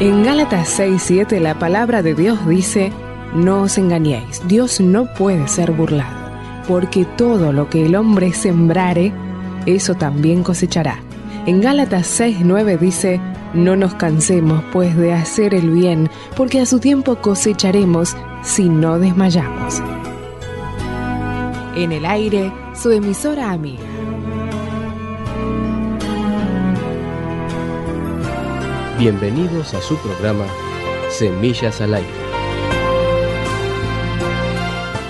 En Gálatas 6:7 la palabra de Dios dice, no os engañéis, Dios no puede ser burlado, porque todo lo que el hombre sembrare, eso también cosechará. En Gálatas 6:9 dice, no nos cansemos pues de hacer el bien, porque a su tiempo cosecharemos si no desmayamos. En el aire, su emisora amiga Bienvenidos a su programa Semillas al Aire.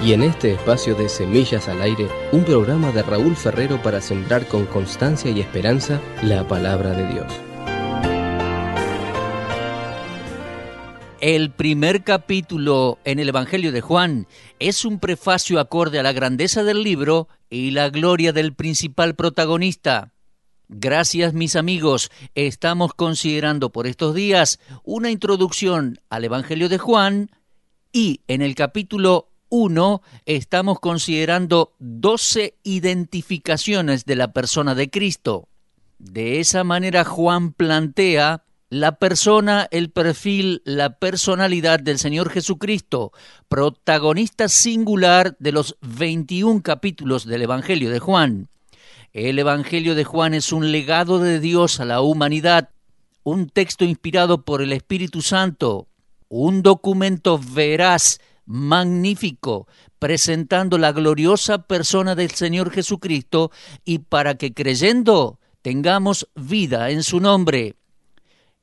Y en este espacio de Semillas al Aire, un programa de Raúl Ferrero para sembrar con constancia y esperanza la palabra de Dios. El primer capítulo en el Evangelio de Juan es un prefacio acorde a la grandeza del libro y la gloria del principal protagonista, Gracias mis amigos, estamos considerando por estos días una introducción al Evangelio de Juan y en el capítulo 1 estamos considerando 12 identificaciones de la persona de Cristo. De esa manera Juan plantea la persona, el perfil, la personalidad del Señor Jesucristo, protagonista singular de los 21 capítulos del Evangelio de Juan. El Evangelio de Juan es un legado de Dios a la humanidad, un texto inspirado por el Espíritu Santo, un documento veraz, magnífico, presentando la gloriosa persona del Señor Jesucristo y para que creyendo tengamos vida en su nombre.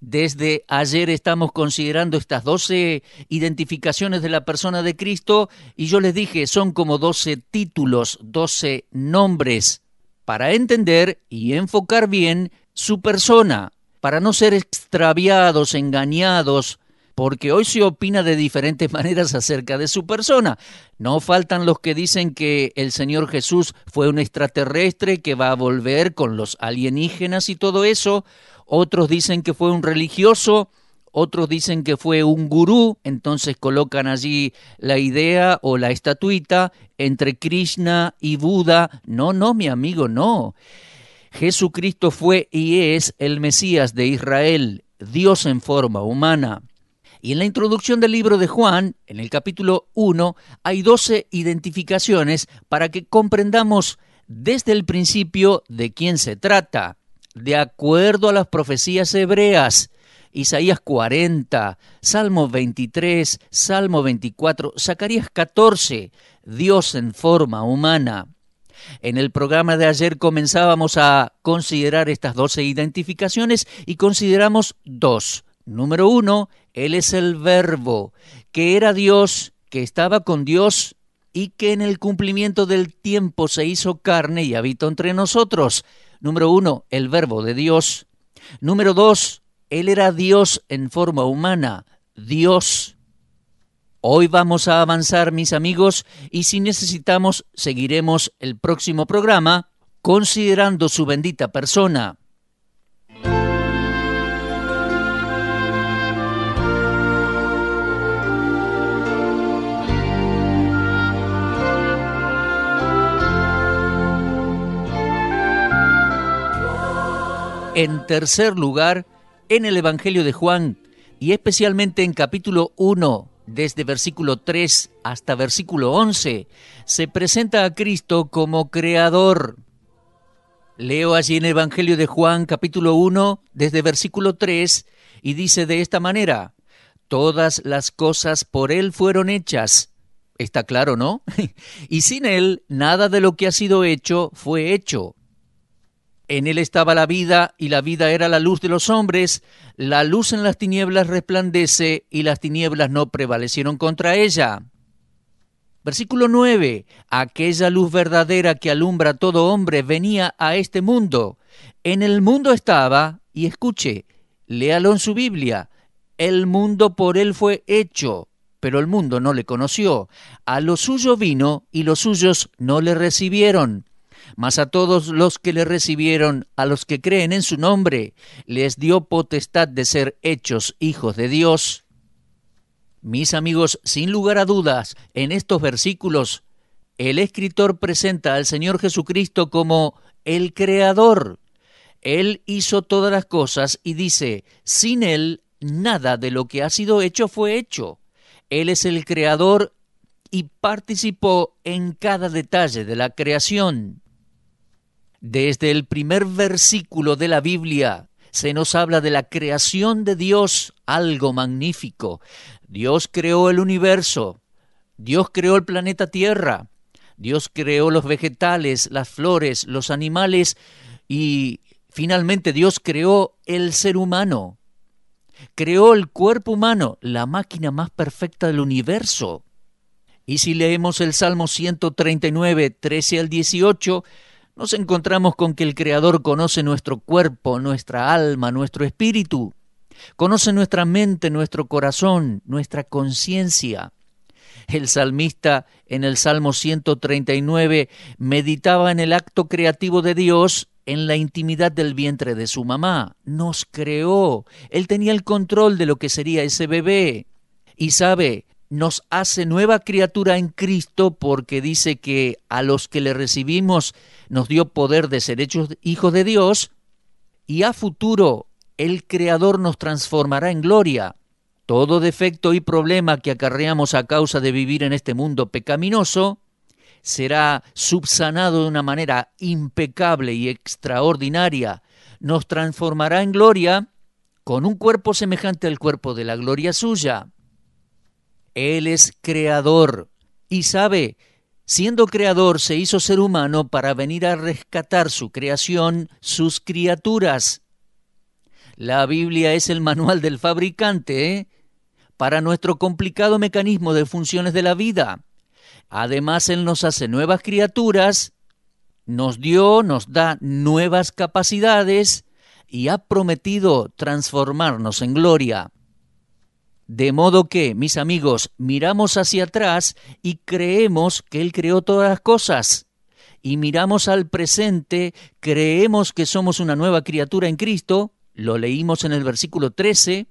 Desde ayer estamos considerando estas doce identificaciones de la persona de Cristo y yo les dije, son como doce títulos, doce nombres para entender y enfocar bien su persona, para no ser extraviados, engañados, porque hoy se opina de diferentes maneras acerca de su persona. No faltan los que dicen que el Señor Jesús fue un extraterrestre que va a volver con los alienígenas y todo eso. Otros dicen que fue un religioso, otros dicen que fue un gurú, entonces colocan allí la idea o la estatuita entre Krishna y Buda. No, no, mi amigo, no. Jesucristo fue y es el Mesías de Israel, Dios en forma humana. Y en la introducción del libro de Juan, en el capítulo 1, hay 12 identificaciones para que comprendamos desde el principio de quién se trata, de acuerdo a las profecías hebreas Isaías 40, Salmo 23, Salmo 24, Zacarías 14, Dios en forma humana. En el programa de ayer comenzábamos a considerar estas 12 identificaciones y consideramos dos. Número uno, Él es el verbo, que era Dios, que estaba con Dios y que en el cumplimiento del tiempo se hizo carne y habitó entre nosotros. Número uno, el verbo de Dios. Número dos, él era Dios en forma humana, Dios. Hoy vamos a avanzar, mis amigos, y si necesitamos, seguiremos el próximo programa considerando su bendita persona. En tercer lugar, en el Evangelio de Juan y especialmente en capítulo 1, desde versículo 3 hasta versículo 11, se presenta a Cristo como creador. Leo allí en el Evangelio de Juan capítulo 1, desde versículo 3, y dice de esta manera, todas las cosas por Él fueron hechas. Está claro, ¿no? y sin Él, nada de lo que ha sido hecho fue hecho. En él estaba la vida, y la vida era la luz de los hombres. La luz en las tinieblas resplandece, y las tinieblas no prevalecieron contra ella. Versículo 9. Aquella luz verdadera que alumbra a todo hombre venía a este mundo. En el mundo estaba, y escuche, léalo en su Biblia. El mundo por él fue hecho, pero el mundo no le conoció. A lo suyo vino, y los suyos no le recibieron mas a todos los que le recibieron, a los que creen en su nombre, les dio potestad de ser hechos hijos de Dios. Mis amigos, sin lugar a dudas, en estos versículos, el escritor presenta al Señor Jesucristo como el Creador. Él hizo todas las cosas y dice, sin Él, nada de lo que ha sido hecho fue hecho. Él es el Creador y participó en cada detalle de la creación. Desde el primer versículo de la Biblia se nos habla de la creación de Dios, algo magnífico. Dios creó el universo, Dios creó el planeta Tierra, Dios creó los vegetales, las flores, los animales y finalmente Dios creó el ser humano. Creó el cuerpo humano, la máquina más perfecta del universo. Y si leemos el Salmo 139, 13 al 18, nos encontramos con que el Creador conoce nuestro cuerpo, nuestra alma, nuestro espíritu, conoce nuestra mente, nuestro corazón, nuestra conciencia. El salmista en el Salmo 139 meditaba en el acto creativo de Dios en la intimidad del vientre de su mamá. Nos creó. Él tenía el control de lo que sería ese bebé. Y sabe nos hace nueva criatura en Cristo porque dice que a los que le recibimos nos dio poder de ser hechos hijos de Dios y a futuro el Creador nos transformará en gloria. Todo defecto y problema que acarreamos a causa de vivir en este mundo pecaminoso será subsanado de una manera impecable y extraordinaria. Nos transformará en gloria con un cuerpo semejante al cuerpo de la gloria suya él es creador y sabe, siendo creador se hizo ser humano para venir a rescatar su creación, sus criaturas. La Biblia es el manual del fabricante ¿eh? para nuestro complicado mecanismo de funciones de la vida. Además, Él nos hace nuevas criaturas, nos dio, nos da nuevas capacidades y ha prometido transformarnos en gloria. De modo que, mis amigos, miramos hacia atrás y creemos que Él creó todas las cosas. Y miramos al presente, creemos que somos una nueva criatura en Cristo, lo leímos en el versículo 13.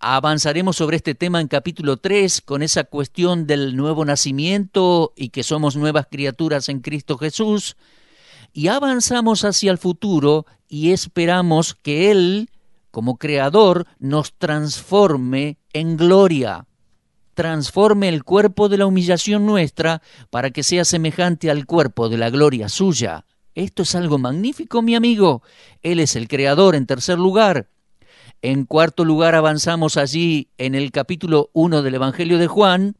Avanzaremos sobre este tema en capítulo 3 con esa cuestión del nuevo nacimiento y que somos nuevas criaturas en Cristo Jesús. Y avanzamos hacia el futuro y esperamos que Él, como Creador, nos transforme en gloria. Transforme el cuerpo de la humillación nuestra para que sea semejante al cuerpo de la gloria suya. Esto es algo magnífico, mi amigo. Él es el creador en tercer lugar. En cuarto lugar avanzamos allí en el capítulo 1 del Evangelio de Juan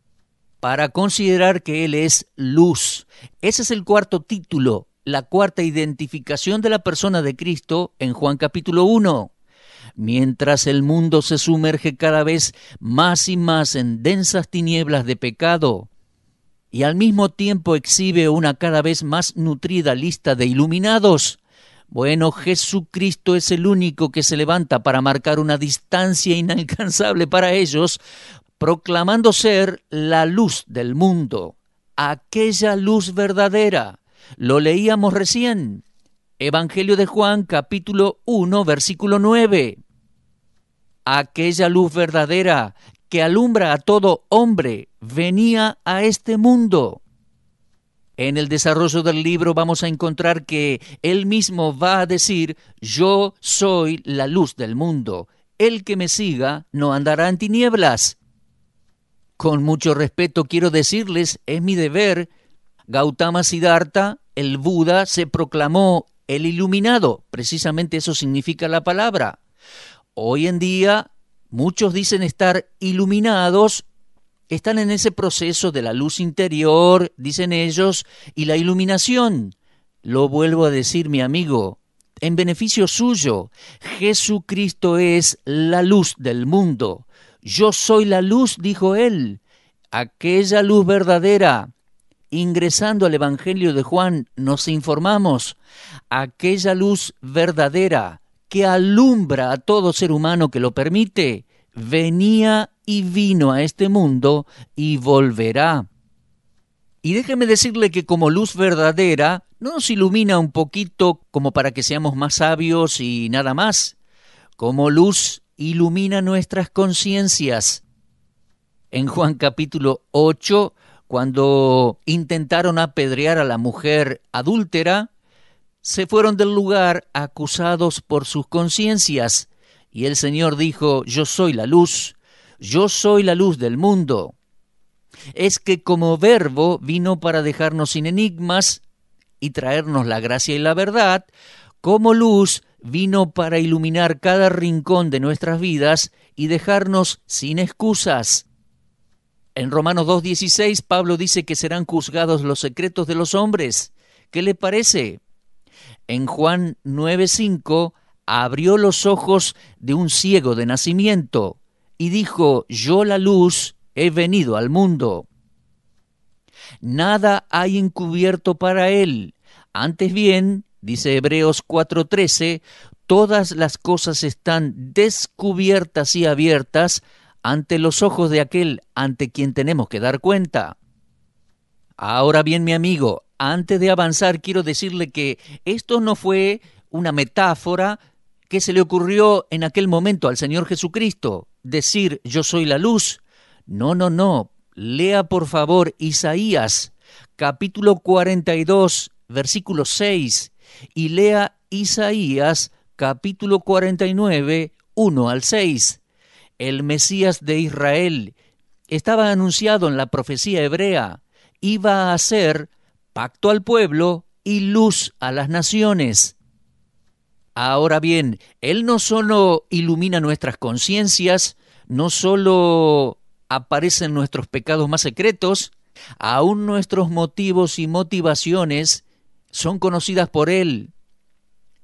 para considerar que Él es luz. Ese es el cuarto título, la cuarta identificación de la persona de Cristo en Juan capítulo 1 mientras el mundo se sumerge cada vez más y más en densas tinieblas de pecado, y al mismo tiempo exhibe una cada vez más nutrida lista de iluminados. Bueno, Jesucristo es el único que se levanta para marcar una distancia inalcanzable para ellos, proclamando ser la luz del mundo, aquella luz verdadera. Lo leíamos recién. Evangelio de Juan capítulo 1 versículo 9 aquella luz verdadera que alumbra a todo hombre, venía a este mundo. En el desarrollo del libro vamos a encontrar que él mismo va a decir, yo soy la luz del mundo, el que me siga no andará en tinieblas. Con mucho respeto quiero decirles, es mi deber, Gautama Siddhartha, el Buda, se proclamó el iluminado, precisamente eso significa la palabra hoy en día muchos dicen estar iluminados, están en ese proceso de la luz interior, dicen ellos, y la iluminación. Lo vuelvo a decir, mi amigo, en beneficio suyo. Jesucristo es la luz del mundo. Yo soy la luz, dijo él, aquella luz verdadera. Ingresando al Evangelio de Juan nos informamos, aquella luz verdadera alumbra a todo ser humano que lo permite, venía y vino a este mundo y volverá. Y déjeme decirle que como luz verdadera, no nos ilumina un poquito como para que seamos más sabios y nada más. Como luz ilumina nuestras conciencias. En Juan capítulo 8, cuando intentaron apedrear a la mujer adúltera, se fueron del lugar acusados por sus conciencias. Y el Señor dijo, yo soy la luz, yo soy la luz del mundo. Es que como verbo vino para dejarnos sin enigmas y traernos la gracia y la verdad, como luz vino para iluminar cada rincón de nuestras vidas y dejarnos sin excusas. En Romanos 2.16 Pablo dice que serán juzgados los secretos de los hombres. ¿Qué le parece? En Juan 9:5 abrió los ojos de un ciego de nacimiento y dijo, yo la luz he venido al mundo. Nada hay encubierto para él. Antes bien, dice Hebreos 4:13, todas las cosas están descubiertas y abiertas ante los ojos de aquel ante quien tenemos que dar cuenta. Ahora bien, mi amigo, antes de avanzar quiero decirle que esto no fue una metáfora que se le ocurrió en aquel momento al Señor Jesucristo, decir yo soy la luz. No, no, no. Lea por favor Isaías capítulo 42 versículo 6 y lea Isaías capítulo 49 1 al 6. El Mesías de Israel estaba anunciado en la profecía hebrea iba a ser pacto al pueblo y luz a las naciones. Ahora bien, Él no solo ilumina nuestras conciencias, no solo aparecen nuestros pecados más secretos, aún nuestros motivos y motivaciones son conocidas por Él.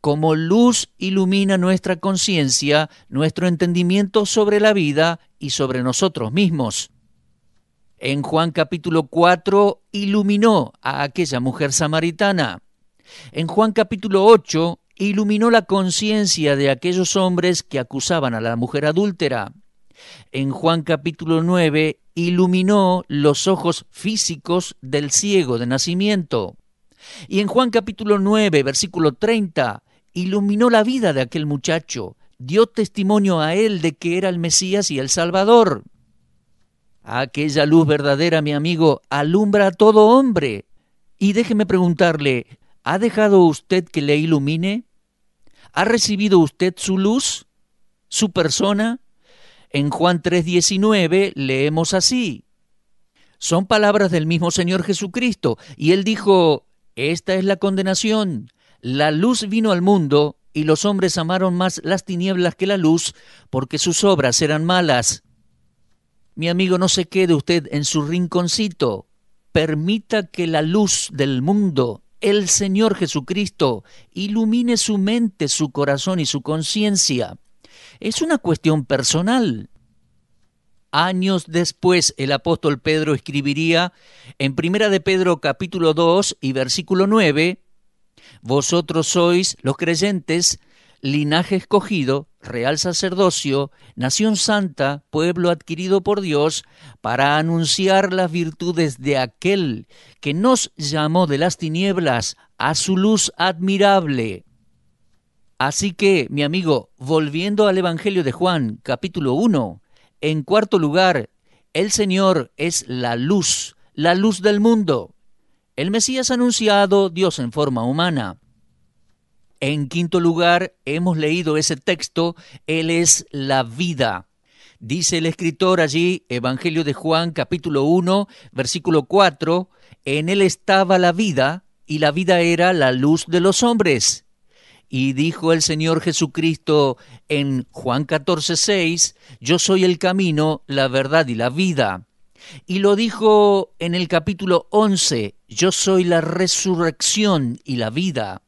Como luz ilumina nuestra conciencia, nuestro entendimiento sobre la vida y sobre nosotros mismos en Juan capítulo 4 iluminó a aquella mujer samaritana. En Juan capítulo 8 iluminó la conciencia de aquellos hombres que acusaban a la mujer adúltera. En Juan capítulo 9 iluminó los ojos físicos del ciego de nacimiento. Y en Juan capítulo 9, versículo 30, iluminó la vida de aquel muchacho, dio testimonio a él de que era el Mesías y el Salvador. Aquella luz verdadera, mi amigo, alumbra a todo hombre. Y déjeme preguntarle, ¿ha dejado usted que le ilumine? ¿Ha recibido usted su luz, su persona? En Juan 3:19 leemos así. Son palabras del mismo Señor Jesucristo, y él dijo, Esta es la condenación. La luz vino al mundo, y los hombres amaron más las tinieblas que la luz, porque sus obras eran malas. Mi amigo, no se quede usted en su rinconcito. Permita que la luz del mundo, el Señor Jesucristo, ilumine su mente, su corazón y su conciencia. Es una cuestión personal. Años después el apóstol Pedro escribiría en Primera de Pedro capítulo 2 y versículo 9, Vosotros sois los creyentes, linaje escogido, real sacerdocio, nación santa, pueblo adquirido por Dios, para anunciar las virtudes de aquel que nos llamó de las tinieblas a su luz admirable. Así que, mi amigo, volviendo al Evangelio de Juan, capítulo 1, en cuarto lugar, el Señor es la luz, la luz del mundo. El Mesías anunciado, Dios en forma humana. En quinto lugar, hemos leído ese texto, Él es la vida. Dice el escritor allí, Evangelio de Juan capítulo 1, versículo 4, en Él estaba la vida y la vida era la luz de los hombres. Y dijo el Señor Jesucristo en Juan 14, 6, Yo soy el camino, la verdad y la vida. Y lo dijo en el capítulo 11, Yo soy la resurrección y la vida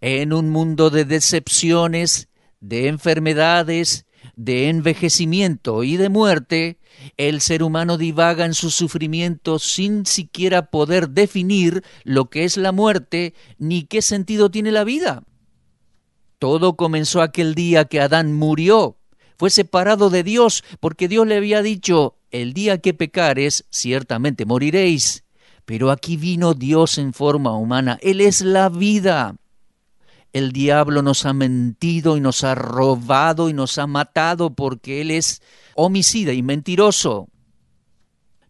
en un mundo de decepciones, de enfermedades, de envejecimiento y de muerte, el ser humano divaga en su sufrimiento sin siquiera poder definir lo que es la muerte ni qué sentido tiene la vida. Todo comenzó aquel día que Adán murió. Fue separado de Dios porque Dios le había dicho, el día que pecares, ciertamente moriréis. Pero aquí vino Dios en forma humana. Él es la vida. El diablo nos ha mentido y nos ha robado y nos ha matado porque Él es homicida y mentiroso.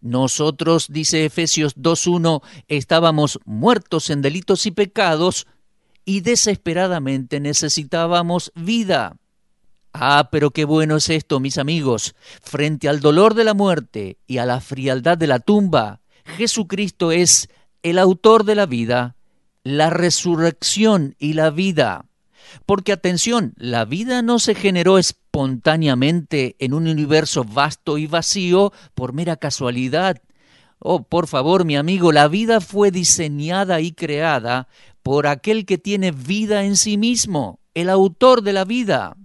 Nosotros, dice Efesios 2.1, estábamos muertos en delitos y pecados y desesperadamente necesitábamos vida. Ah, pero qué bueno es esto, mis amigos. Frente al dolor de la muerte y a la frialdad de la tumba, Jesucristo es el autor de la vida la resurrección y la vida. Porque atención, la vida no se generó espontáneamente en un universo vasto y vacío por mera casualidad. Oh, por favor, mi amigo, la vida fue diseñada y creada por aquel que tiene vida en sí mismo, el autor de la vida.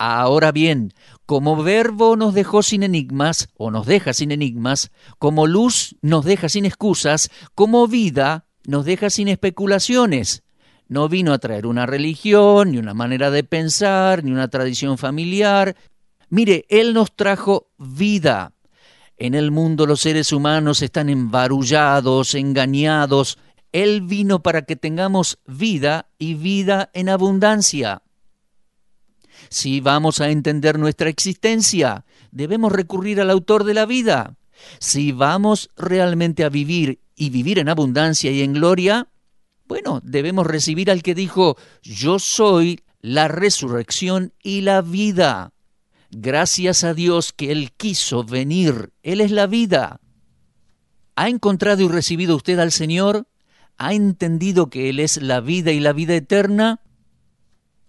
Ahora bien, como verbo nos dejó sin enigmas o nos deja sin enigmas, como luz nos deja sin excusas, como vida nos deja sin especulaciones. No vino a traer una religión, ni una manera de pensar, ni una tradición familiar. Mire, Él nos trajo vida. En el mundo los seres humanos están embarullados, engañados. Él vino para que tengamos vida y vida en abundancia. Si vamos a entender nuestra existencia, debemos recurrir al autor de la vida. Si vamos realmente a vivir y vivir en abundancia y en gloria, bueno, debemos recibir al que dijo, yo soy la resurrección y la vida. Gracias a Dios que Él quiso venir, Él es la vida. ¿Ha encontrado y recibido usted al Señor? ¿Ha entendido que Él es la vida y la vida eterna?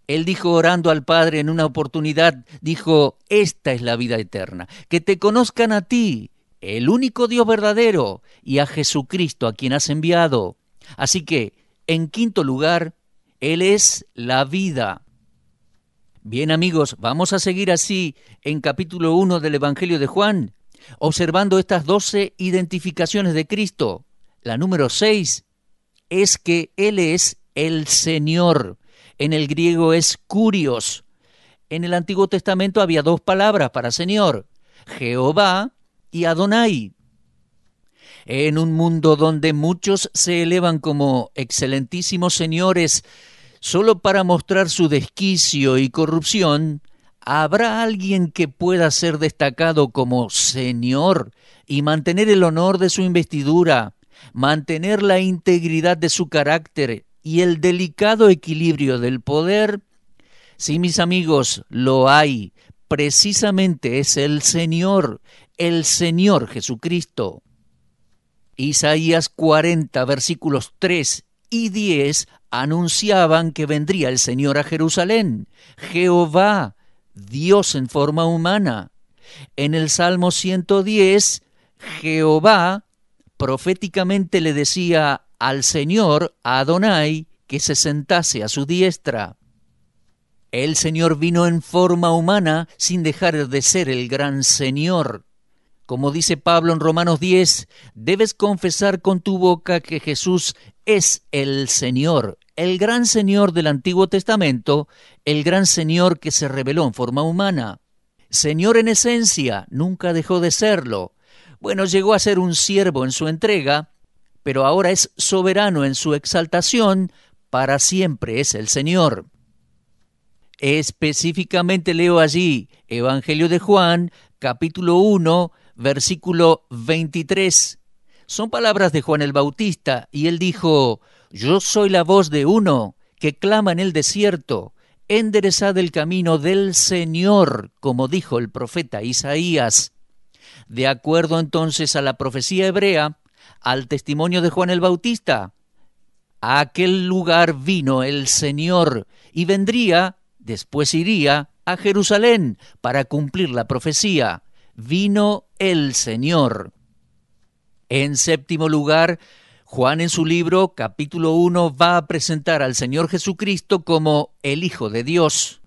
Él dijo orando al Padre en una oportunidad, dijo, esta es la vida eterna, que te conozcan a ti, el único Dios verdadero y a Jesucristo a quien has enviado. Así que, en quinto lugar, Él es la vida. Bien amigos, vamos a seguir así en capítulo 1 del Evangelio de Juan, observando estas doce identificaciones de Cristo. La número 6 es que Él es el Señor. En el griego es curios. En el Antiguo Testamento había dos palabras para Señor, Jehová y Adonai. En un mundo donde muchos se elevan como excelentísimos señores solo para mostrar su desquicio y corrupción, ¿habrá alguien que pueda ser destacado como señor y mantener el honor de su investidura, mantener la integridad de su carácter y el delicado equilibrio del poder? Sí, mis amigos, lo hay. Precisamente es el Señor, el Señor Jesucristo. Isaías 40, versículos 3 y 10 anunciaban que vendría el Señor a Jerusalén, Jehová, Dios en forma humana. En el Salmo 110, Jehová proféticamente le decía al Señor, Adonai, que se sentase a su diestra. El Señor vino en forma humana sin dejar de ser el gran Señor. Como dice Pablo en Romanos 10, debes confesar con tu boca que Jesús es el Señor, el gran Señor del Antiguo Testamento, el gran Señor que se reveló en forma humana. Señor en esencia, nunca dejó de serlo. Bueno, llegó a ser un siervo en su entrega, pero ahora es soberano en su exaltación, para siempre es el Señor. Específicamente leo allí Evangelio de Juan, capítulo 1, versículo 23. Son palabras de Juan el Bautista, y él dijo, Yo soy la voz de uno que clama en el desierto, enderezad el camino del Señor, como dijo el profeta Isaías. De acuerdo entonces a la profecía hebrea, al testimonio de Juan el Bautista, a aquel lugar vino el Señor y vendría, después iría, a Jerusalén para cumplir la profecía vino el Señor. En séptimo lugar, Juan en su libro capítulo 1 va a presentar al Señor Jesucristo como el Hijo de Dios.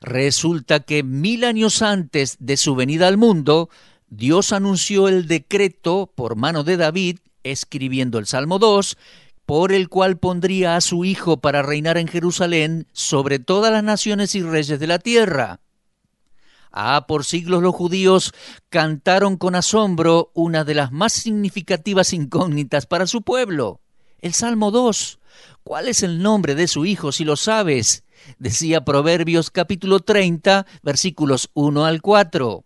Resulta que mil años antes de su venida al mundo, Dios anunció el decreto por mano de David, escribiendo el Salmo 2, por el cual pondría a su Hijo para reinar en Jerusalén sobre todas las naciones y reyes de la tierra. Ah, por siglos los judíos cantaron con asombro una de las más significativas incógnitas para su pueblo, el Salmo 2. ¿Cuál es el nombre de su hijo si lo sabes? Decía Proverbios capítulo 30, versículos 1 al 4.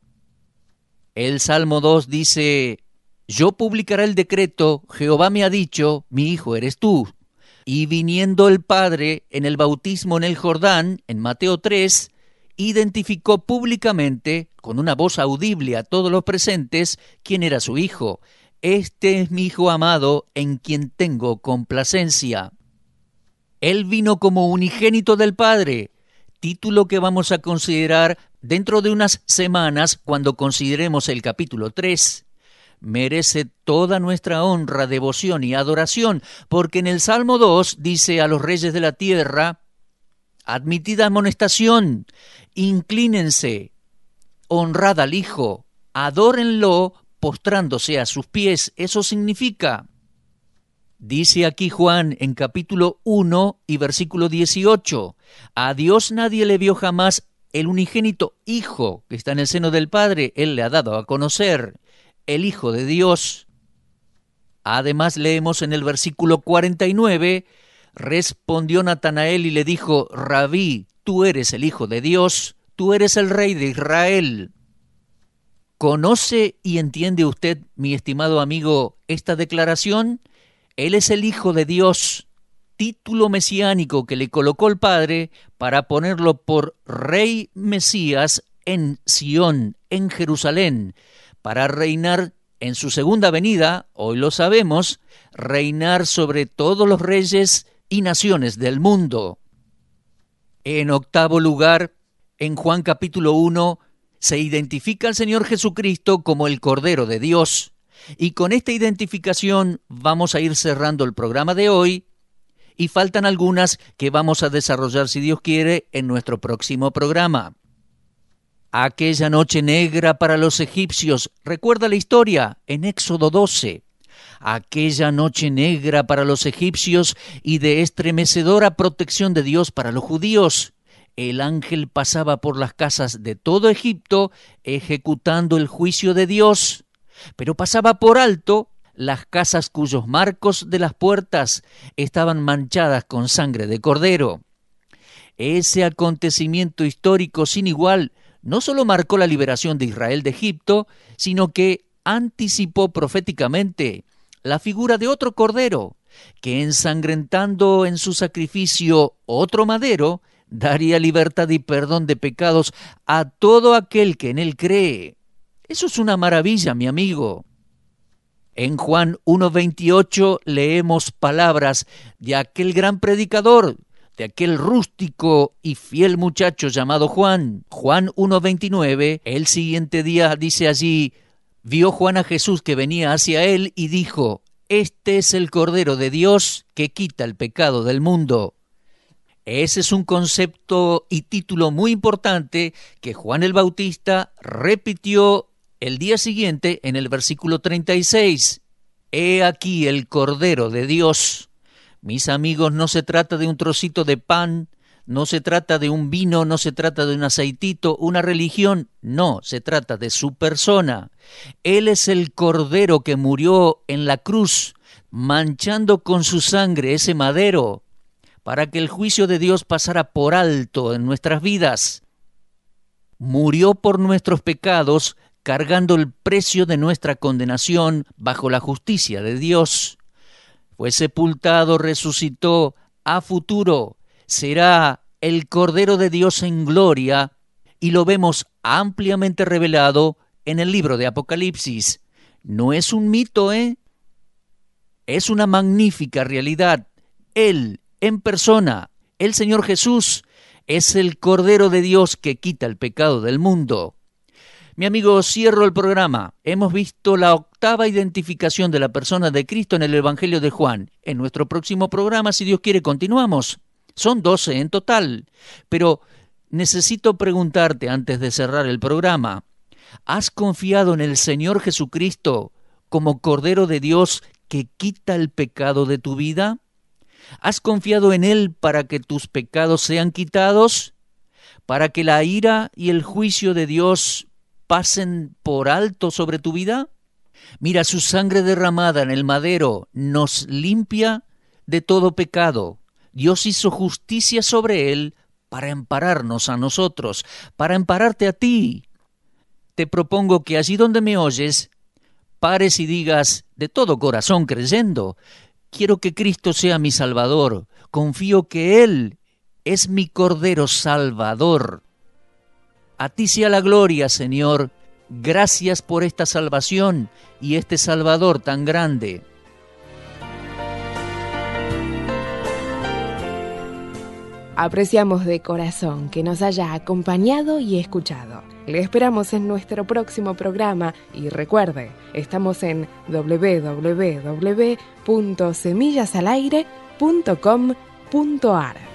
El Salmo 2 dice, Yo publicaré el decreto, Jehová me ha dicho, mi hijo eres tú. Y viniendo el Padre en el bautismo en el Jordán, en Mateo 3, identificó públicamente, con una voz audible a todos los presentes, quién era su hijo. Este es mi hijo amado, en quien tengo complacencia. Él vino como unigénito del Padre, título que vamos a considerar dentro de unas semanas cuando consideremos el capítulo 3 merece toda nuestra honra, devoción y adoración, porque en el Salmo 2 dice a los reyes de la tierra, admitida amonestación, inclínense, honrad al Hijo, adórenlo postrándose a sus pies. Eso significa, dice aquí Juan en capítulo 1 y versículo 18, a Dios nadie le vio jamás el unigénito Hijo que está en el seno del Padre, Él le ha dado a conocer, el Hijo de Dios. Además leemos en el versículo 49, Respondió Natanael y le dijo, Rabí, tú eres el Hijo de Dios, tú eres el Rey de Israel. ¿Conoce y entiende usted, mi estimado amigo, esta declaración? Él es el Hijo de Dios, título mesiánico que le colocó el Padre para ponerlo por Rey Mesías en Sión, en Jerusalén, para reinar en su segunda venida, hoy lo sabemos, reinar sobre todos los reyes y naciones del mundo. En octavo lugar, en Juan capítulo 1, se identifica al Señor Jesucristo como el Cordero de Dios. Y con esta identificación vamos a ir cerrando el programa de hoy y faltan algunas que vamos a desarrollar, si Dios quiere, en nuestro próximo programa. Aquella noche negra para los egipcios, recuerda la historia en Éxodo 12 aquella noche negra para los egipcios y de estremecedora protección de Dios para los judíos. El ángel pasaba por las casas de todo Egipto ejecutando el juicio de Dios, pero pasaba por alto las casas cuyos marcos de las puertas estaban manchadas con sangre de cordero. Ese acontecimiento histórico sin igual no solo marcó la liberación de Israel de Egipto, sino que anticipó proféticamente la figura de otro cordero, que ensangrentando en su sacrificio otro madero, daría libertad y perdón de pecados a todo aquel que en él cree. Eso es una maravilla, mi amigo. En Juan 1.28 leemos palabras de aquel gran predicador, de aquel rústico y fiel muchacho llamado Juan. Juan 1.29, el siguiente día dice allí, Vio Juan a Jesús que venía hacia él y dijo, Este es el Cordero de Dios que quita el pecado del mundo. Ese es un concepto y título muy importante que Juan el Bautista repitió el día siguiente en el versículo 36. He aquí el Cordero de Dios. Mis amigos, no se trata de un trocito de pan no se trata de un vino, no se trata de un aceitito, una religión, no, se trata de su persona. Él es el cordero que murió en la cruz, manchando con su sangre ese madero, para que el juicio de Dios pasara por alto en nuestras vidas. Murió por nuestros pecados, cargando el precio de nuestra condenación bajo la justicia de Dios. Fue sepultado, resucitó a futuro será el Cordero de Dios en gloria y lo vemos ampliamente revelado en el libro de Apocalipsis. No es un mito, ¿eh? Es una magnífica realidad. Él, en persona, el Señor Jesús, es el Cordero de Dios que quita el pecado del mundo. Mi amigo, cierro el programa. Hemos visto la octava identificación de la persona de Cristo en el Evangelio de Juan. En nuestro próximo programa, si Dios quiere, continuamos. Son 12 en total. Pero necesito preguntarte antes de cerrar el programa, ¿has confiado en el Señor Jesucristo como Cordero de Dios que quita el pecado de tu vida? ¿Has confiado en Él para que tus pecados sean quitados? ¿Para que la ira y el juicio de Dios pasen por alto sobre tu vida? Mira, su sangre derramada en el madero nos limpia de todo pecado. Dios hizo justicia sobre él para ampararnos a nosotros, para ampararte a ti. Te propongo que allí donde me oyes, pares y digas de todo corazón creyendo, quiero que Cristo sea mi Salvador, confío que Él es mi Cordero Salvador. A ti sea la gloria, Señor, gracias por esta salvación y este Salvador tan grande. Apreciamos de corazón que nos haya acompañado y escuchado. Le esperamos en nuestro próximo programa y recuerde, estamos en www.semillasalaire.com.ar.